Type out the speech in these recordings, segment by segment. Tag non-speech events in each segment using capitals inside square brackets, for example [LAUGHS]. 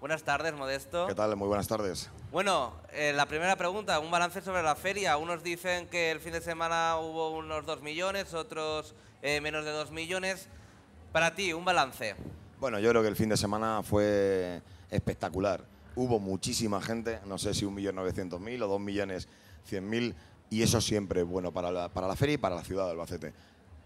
Buenas tardes, Modesto. ¿Qué tal? Muy buenas tardes. Bueno, eh, la primera pregunta, un balance sobre la feria. Unos dicen que el fin de semana hubo unos 2 millones, otros eh, menos de 2 millones. Para ti, un balance. Bueno, yo creo que el fin de semana fue espectacular. Hubo muchísima gente, no sé si 1.900.000 o 2.100.000, y eso siempre es bueno para la, feria y para la ciudad de Albacete.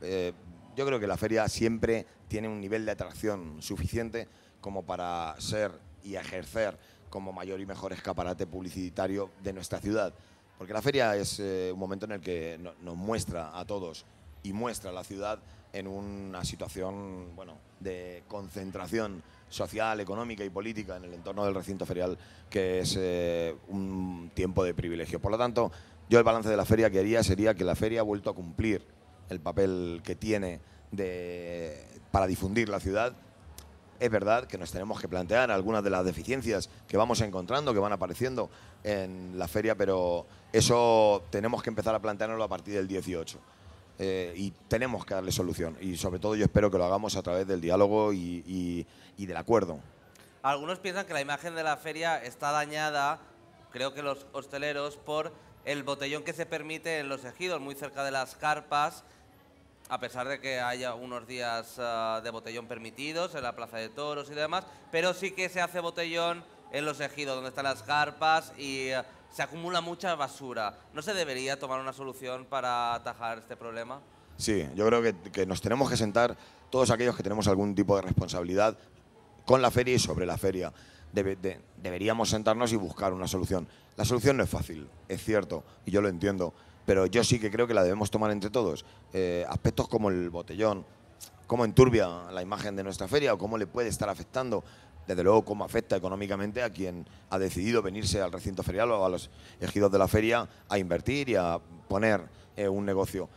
Eh, yo creo que la feria siempre tiene un nivel de atracción suficiente como para ser y ejercer como mayor y mejor escaparate publicitario de nuestra ciudad. Porque la feria es eh, un momento en el que nos muestra a todos y muestra a la ciudad en una situación bueno, de concentración social, económica y política en el entorno del recinto ferial, que es eh, un tiempo de privilegio. Por lo tanto, yo el balance de la feria que haría sería que la feria ha vuelto a cumplir el papel que tiene para difundir la ciudad, es verdad que nos tenemos que plantear algunas de las deficiencias que vamos encontrando, que van apareciendo en la feria, pero eso tenemos que empezar a plantearlo a partir del 18. Eh, y tenemos que darle solución. Y sobre todo yo espero que lo hagamos a través del diálogo y del acuerdo. Algunos piensan que la imagen de la feria está dañada, creo que los hosteleros, por el botellón que se permite en los ejidos, muy cerca de las carpas, a pesar de que haya unos días eh, de botellón permitidos en la Plaza de Toros y demás, pero sí que se hace botellón en los ejidos, donde están las carpas y eh, se acumula mucha basura. ¿No se debería tomar una solución para atajar este problema? Sí, yo creo que, nos tenemos que sentar todos aquellos que tenemos algún tipo de responsabilidad con la feria y sobre la feria. deberíamos sentarnos y buscar una solución. La solución no es fácil, es cierto, y yo lo entiendo pero yo sí que creo que la debemos tomar entre todos. Eh, aspectos como el botellón, cómo enturbia la imagen de nuestra feria o cómo le puede estar afectando, desde luego cómo afecta económicamente a quien ha decidido venirse al recinto ferial o a los ejidos de la feria a invertir y a poner eh, un negocio.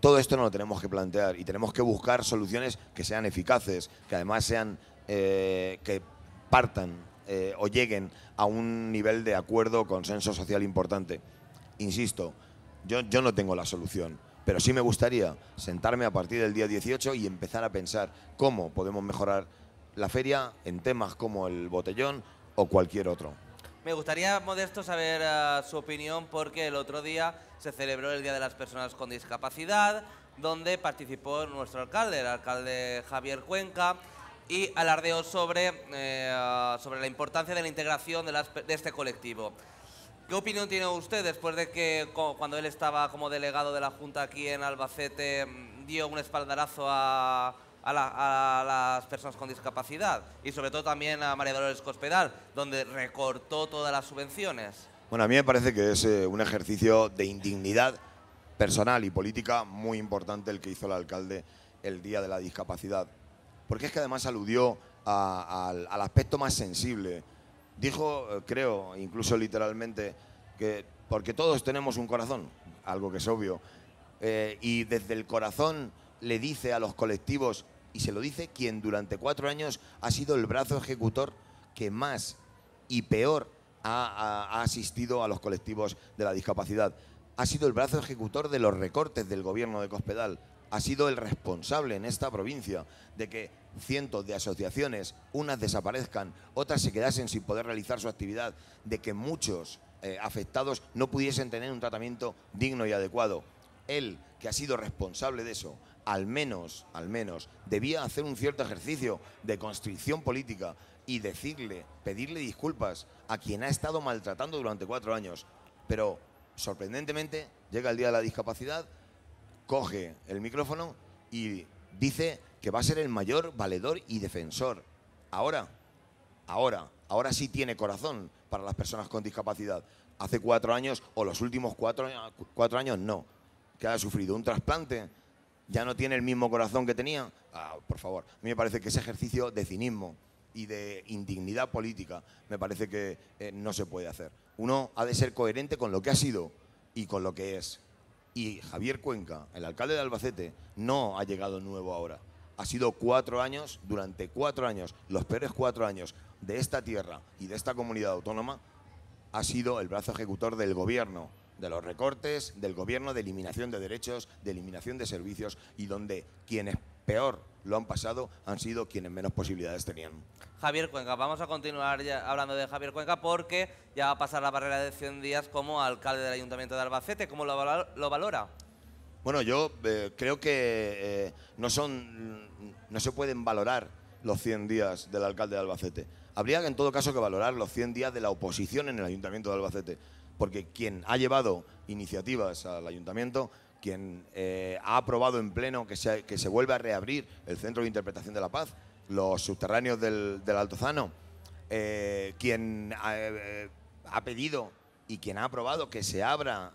Todo esto no lo tenemos que plantear y tenemos que buscar soluciones que sean eficaces, que además sean, eh, que partan o lleguen a un nivel de acuerdo, consenso social importante. Insisto, yo, no tengo la solución, pero sí me gustaría sentarme a partir del día 18 y empezar a pensar cómo podemos mejorar la feria en temas como el botellón o cualquier otro. Me gustaría, Modesto, saber eh, su opinión porque el otro día se celebró el Día de las Personas con Discapacidad, donde participó nuestro alcalde, el alcalde Javier Cuenca, y alardeó sobre, eh, sobre la importancia de la integración de este colectivo. ¿Qué opinión tiene usted después de que cuando él estaba como delegado de la Junta aquí en Albacete mm, dio un espaldarazo a, las personas con discapacidad y sobre todo también a María Dolores Cospedal, donde recortó todas las subvenciones. Bueno, a mí me parece que es eh, un ejercicio de indignidad personal y política muy importante el que hizo el alcalde el día de la discapacidad, porque es que además aludió al aspecto más sensible Dijo, eh, creo, incluso literalmente, que porque todos tenemos un corazón, algo que es obvio, eh, y desde el corazón le dice a los colectivos, y se lo dice quien durante cuatro años ha sido el brazo ejecutor que más y peor ha asistido a los colectivos de la discapacidad. Ha sido el brazo ejecutor de los recortes del gobierno de Cospedal, ha sido el responsable en esta provincia de que cientos de asociaciones, unas desaparezcan, otras se quedasen sin poder realizar su actividad, de que muchos eh, afectados no pudiesen tener un tratamiento digno y adecuado. Él, que ha sido responsable de eso, al menos, al menos, debía hacer un cierto ejercicio de constricción política y decirle, pedirle disculpas a quien ha estado maltratando durante cuatro años. Pero, sorprendentemente, llega el día de la discapacidad, coge el micrófono y dice que va a ser el mayor valedor y defensor. Ahora, ahora, ahora sí tiene corazón para las personas con discapacidad. Hace cuatro años o los últimos cuatro, años no, que ha sufrido un trasplante, ya no tiene el mismo corazón que tenía. Ah, por favor, a mí me parece que ese ejercicio de cinismo y de indignidad política me parece que eh, no se puede hacer. Uno ha de ser coherente con lo que ha sido y con lo que es. Y Javier Cuenca, el alcalde de Albacete, no ha llegado nuevo ahora ha sido cuatro años, durante cuatro años, los peores cuatro años de esta tierra y de esta comunidad autónoma, ha sido el brazo ejecutor del gobierno, de los recortes, del gobierno de eliminación de derechos, de eliminación de servicios y donde quienes peor lo han pasado han sido quienes menos posibilidades tenían. Javier Cuenca, vamos a continuar hablando de Javier Cuenca porque ya va a pasar la barrera de 100 días como alcalde del Ayuntamiento de Albacete. ¿Cómo lo valora? Bueno, yo eh, creo que eh, no, son, no se pueden valorar los 100 días del alcalde de Albacete. Habría en todo caso que valorar los 100 días de la oposición en el ayuntamiento de Albacete, porque quien ha llevado iniciativas al ayuntamiento, quien eh, ha aprobado en pleno que se, vuelva a reabrir el Centro de Interpretación de la Paz, los subterráneos del, Altozano, quien ha, pedido y quien ha aprobado que se abra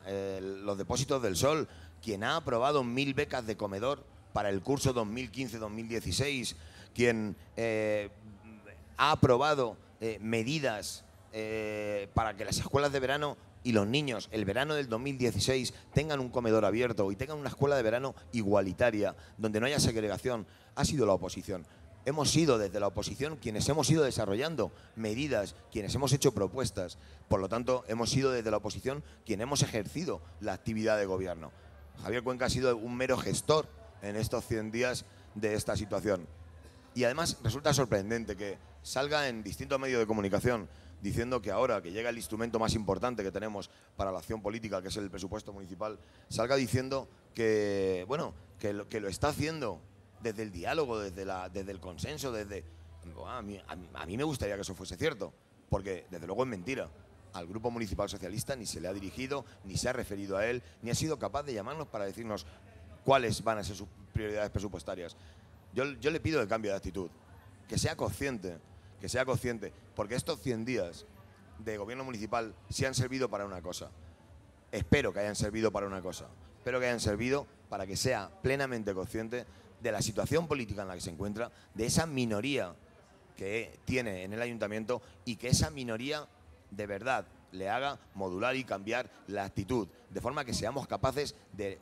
los depósitos del sol, quien ha aprobado mil becas de comedor para el curso 2015-2016, quien eh, ha aprobado eh, medidas eh, para que las escuelas de verano y los niños el verano del 2016 tengan un comedor abierto y tengan una escuela de verano igualitaria, donde no haya segregación, ha sido la oposición. Hemos sido desde la oposición quienes hemos ido desarrollando medidas, quienes hemos hecho propuestas. Por lo tanto, hemos sido desde la oposición quienes hemos ejercido la actividad de gobierno. Javier Cuenca ha sido un mero gestor en estos 100 días de esta situación. Y además resulta sorprendente que salga en distintos medios de comunicación diciendo que ahora que llega el instrumento más importante que tenemos para la acción política, que es el presupuesto municipal, salga diciendo que, bueno, que lo, que lo está haciendo desde el diálogo, desde, la, desde el consenso, desde... Ah, a mí me gustaría que eso fuese cierto, porque desde luego es mentira al Grupo Municipal Socialista ni se le ha dirigido, ni se ha referido a él, ni ha sido capaz de llamarnos para decirnos cuáles van a ser sus prioridades presupuestarias. Yo, le pido el cambio de actitud, que sea consciente, que sea consciente, porque estos 100 días de gobierno municipal se han servido para una cosa. Espero que hayan servido para una cosa. Espero que hayan servido para que sea plenamente consciente de la situación política en la que se encuentra, de esa minoría que tiene en el ayuntamiento y que esa minoría de verdad le haga modular y cambiar la actitud, de forma que seamos capaces de,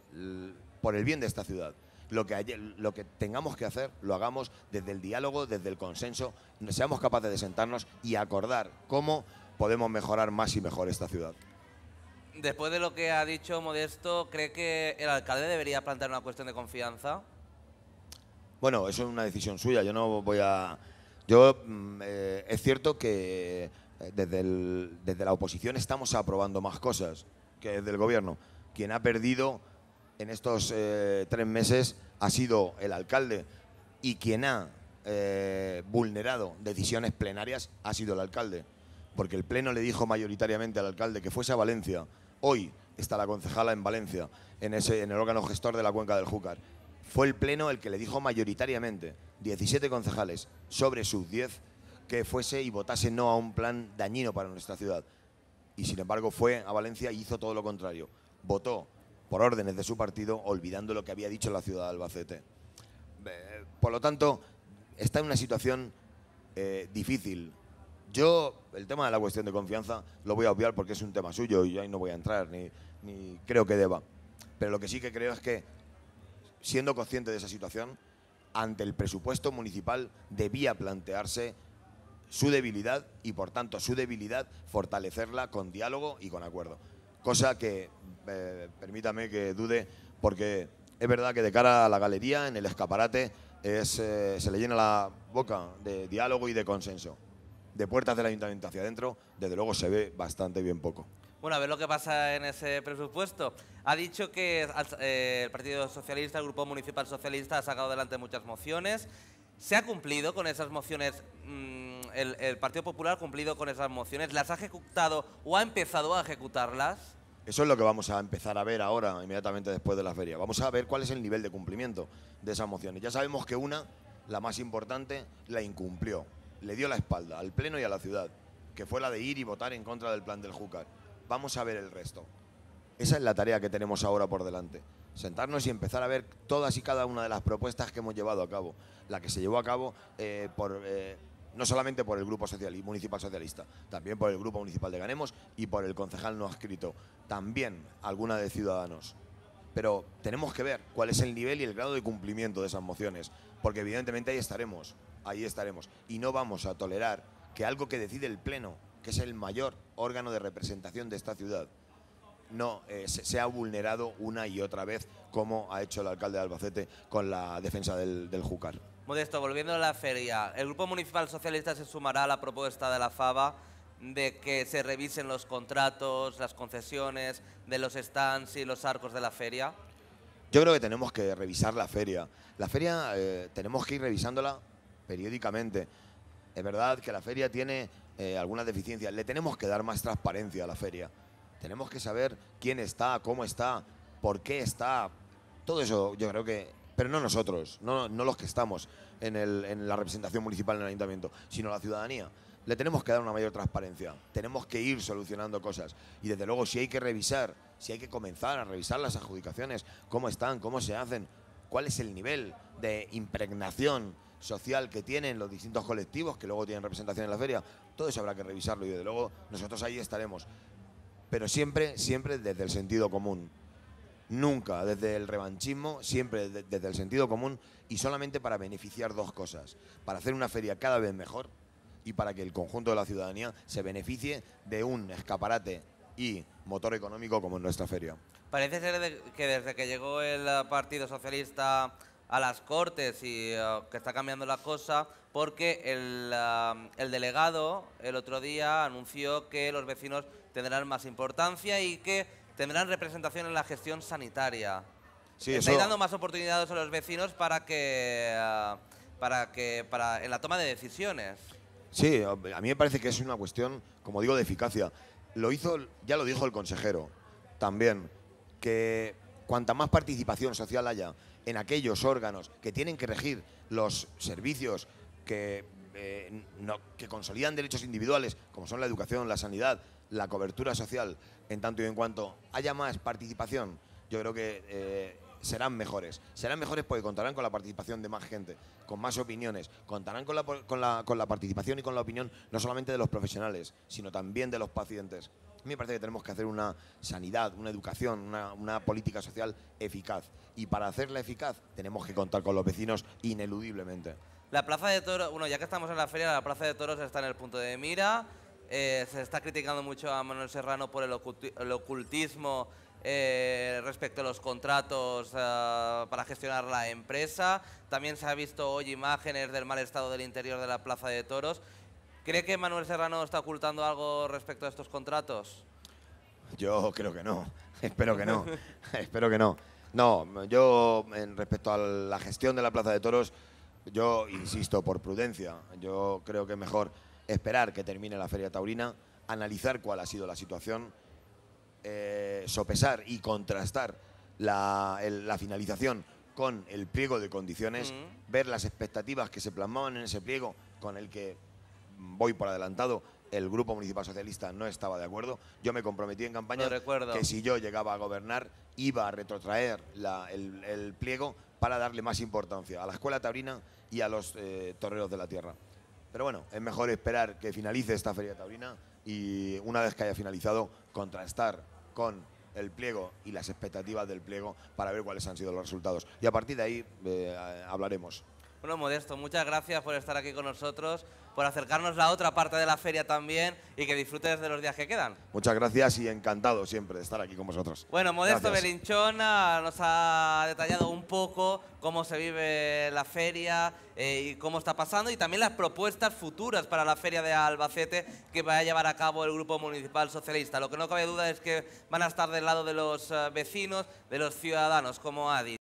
por el bien de esta ciudad, lo que, lo que tengamos que hacer, lo hagamos desde el diálogo, desde el consenso, seamos capaces de sentarnos y acordar cómo podemos mejorar más y mejor esta ciudad. Después de lo que ha dicho Modesto, ¿cree que el alcalde debería plantear una cuestión de confianza? Bueno, eso es una decisión suya, yo no voy a... Yo, mm, eh, es cierto que eh, desde, la oposición estamos aprobando más cosas que desde el gobierno. Quien ha perdido en estos eh, tres meses ha sido el alcalde y quien ha eh, vulnerado decisiones plenarias ha sido el alcalde. Porque el Pleno le dijo mayoritariamente al alcalde que fuese a Valencia. Hoy está la concejala en Valencia, en, ese, en el órgano gestor de la cuenca del Júcar. Fue el Pleno el que le dijo mayoritariamente, 17 concejales sobre sus 10, que fuese y votase no a un plan dañino para nuestra ciudad. Y sin embargo fue a Valencia y hizo todo lo contrario. Votó por órdenes de su partido, olvidando lo que había dicho la ciudad de Albacete. Por lo tanto, está en una situación eh, difícil. Yo, el tema de la cuestión de confianza, lo voy a obviar porque es un tema suyo y ahí no voy a entrar, ni, ni creo que deba. Pero lo que sí que creo es que, siendo consciente de esa situación, ante el presupuesto municipal debía plantearse su debilidad y por tanto su debilidad fortalecerla con diálogo y con acuerdo. Cosa que, eh, permítame que dude, porque es verdad que de cara a la galería, en el escaparate, eh, se le llena la boca de diálogo y de consenso. De puertas del ayuntamiento hacia adentro, desde luego se ve bastante bien poco. Bueno, a ver lo que pasa en ese presupuesto. Ha dicho que eh, el Partido Socialista, el Grupo Municipal Socialista, ha sacado adelante muchas mociones. ¿Se ha cumplido con esas mociones mm, el, Partido Popular ha cumplido con esas mociones? ¿Las ha ejecutado o ha empezado a ejecutarlas? Eso es lo que vamos a empezar a ver ahora, inmediatamente después de la feria. Vamos a ver cuál es el nivel de cumplimiento de esas mociones. Ya sabemos que una, la más importante, la incumplió. Le dio la espalda al Pleno y a la ciudad, que fue la de ir y votar en contra del plan del Júcar. Vamos a ver el resto. Esa es la tarea que tenemos ahora por delante. Sentarnos y empezar a ver todas y cada una de las propuestas que hemos llevado a cabo. La que se llevó a cabo eh, por... Eh, no solamente por el Grupo Social y Municipal Socialista, también por el Grupo Municipal de Ganemos y por el concejal no adscrito, también alguna de Ciudadanos. Pero tenemos que ver cuál es el nivel y el grado de cumplimiento de esas mociones, porque evidentemente ahí estaremos, ahí estaremos. Y no vamos a tolerar que algo que decide el Pleno, que es el mayor órgano de representación de esta ciudad, no eh, se, vulnerado una y otra vez, como ha hecho el alcalde de Albacete con la defensa del, del Júcar. Modesto, volviendo a la feria, el Grupo Municipal Socialista se sumará a la propuesta de la FABA de que se revisen los contratos, las concesiones de los stands y los arcos de la feria. Yo creo que tenemos que revisar la feria. La feria eh, tenemos que ir revisándola periódicamente. Es verdad que la feria tiene eh, algunas deficiencias. Le tenemos que dar más transparencia a la feria. Tenemos que saber quién está, cómo está, por qué está. Todo eso yo creo que pero no nosotros, no, los que estamos en, en la representación municipal en el ayuntamiento, sino la ciudadanía. Le tenemos que dar una mayor transparencia, tenemos que ir solucionando cosas. Y desde luego, si hay que revisar, si hay que comenzar a revisar las adjudicaciones, cómo están, cómo se hacen, cuál es el nivel de impregnación social que tienen los distintos colectivos que luego tienen representación en la feria, todo eso habrá que revisarlo y desde luego nosotros ahí estaremos. Pero siempre, siempre desde el sentido común. Nunca, desde el revanchismo, siempre desde el sentido común y solamente para beneficiar dos cosas. Para hacer una feria cada vez mejor y para que el conjunto de la ciudadanía se beneficie de un escaparate y motor económico como en nuestra feria. Parece ser que desde que llegó el eh, Partido Socialista a las Cortes y eh, que está cambiando la cosa porque eh, el, delegado el otro día anunció que los vecinos tendrán más importancia y que tendrán representación en la gestión sanitaria. Sí, Estáis dando más oportunidades a los vecinos para que, eh, para que para, en la toma de decisiones. Sí, a mí me parece que es una cuestión, como digo, de eficacia. Lo hizo, ya lo dijo el consejero también, que cuanta más participación social haya en aquellos órganos que tienen que regir los servicios que, eh, que consolidan derechos individuales, como son la educación, la sanidad, la cobertura social, en tanto y en cuanto haya más participación, yo creo que eh, serán mejores. Serán mejores porque contarán con la participación de más gente, con más opiniones, contarán con la, con la, participación y con la opinión no solamente de los profesionales, sino también de los pacientes. A mí me parece que tenemos que hacer una sanidad, una educación, una, una, política social eficaz. Y para hacerla eficaz tenemos que contar con los vecinos ineludiblemente. La Plaza de Toros, bueno, ya que estamos en la feria, la Plaza de Toros está en el punto de mira. Eh, se está criticando mucho a Manuel Serrano por el, ocultismo eh, respecto a los contratos eh, para gestionar la empresa. También se ha visto hoy imágenes del mal estado del interior de la Plaza de Toros. ¿Cree que Manuel Serrano está ocultando algo respecto a estos contratos? Yo creo que no. [LAUGHS] Espero que no. [LAUGHS] Espero que no. No, yo en respecto a la gestión de la Plaza de Toros, yo insisto por prudencia. Yo creo que mejor esperar que termine la Feria Taurina, analizar cuál ha sido la situación, eh, sopesar y contrastar la, finalización con el pliego de condiciones, ver las expectativas que se plasmaban en ese pliego con el que voy por adelantado. El Grupo Municipal Socialista no estaba de acuerdo. Yo me comprometí en campaña que si yo llegaba a gobernar iba a retrotraer el, pliego para darle más importancia a la escuela taurina y a los toreros eh, torreros de la tierra. Pero bueno, es mejor esperar que finalice esta feria taurina y una vez que haya finalizado, contrastar con el pliego y las expectativas del pliego para ver cuáles han sido los resultados. Y a partir de ahí eh, hablaremos. Bueno, Modesto, muchas gracias por estar aquí con nosotros, por acercarnos a otra parte de la feria también y que disfrutes de los días que quedan. Muchas gracias y encantado siempre de estar aquí con vosotros. Bueno, Modesto Belinchona nos ha detallado un poco cómo se vive la feria eh, y cómo está pasando y también las propuestas futuras para la feria de Albacete que va a llevar a cabo el Grupo Municipal Socialista. Lo que no cabe duda es que van a estar del lado de los eh, vecinos, de los ciudadanos, como ha dicho.